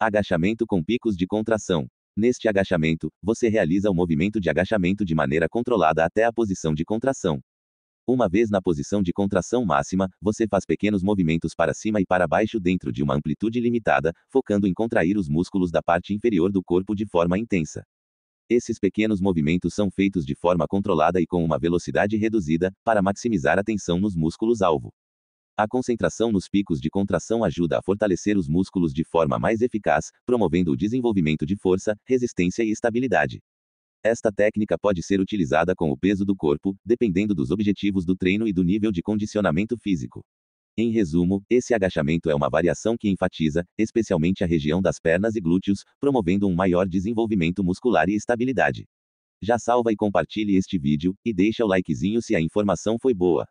Agachamento com picos de contração. Neste agachamento, você realiza o movimento de agachamento de maneira controlada até a posição de contração. Uma vez na posição de contração máxima, você faz pequenos movimentos para cima e para baixo dentro de uma amplitude limitada, focando em contrair os músculos da parte inferior do corpo de forma intensa. Esses pequenos movimentos são feitos de forma controlada e com uma velocidade reduzida, para maximizar a tensão nos músculos alvo. A concentração nos picos de contração ajuda a fortalecer os músculos de forma mais eficaz, promovendo o desenvolvimento de força, resistência e estabilidade. Esta técnica pode ser utilizada com o peso do corpo, dependendo dos objetivos do treino e do nível de condicionamento físico. Em resumo, esse agachamento é uma variação que enfatiza, especialmente a região das pernas e glúteos, promovendo um maior desenvolvimento muscular e estabilidade. Já salva e compartilhe este vídeo, e deixa o likezinho se a informação foi boa.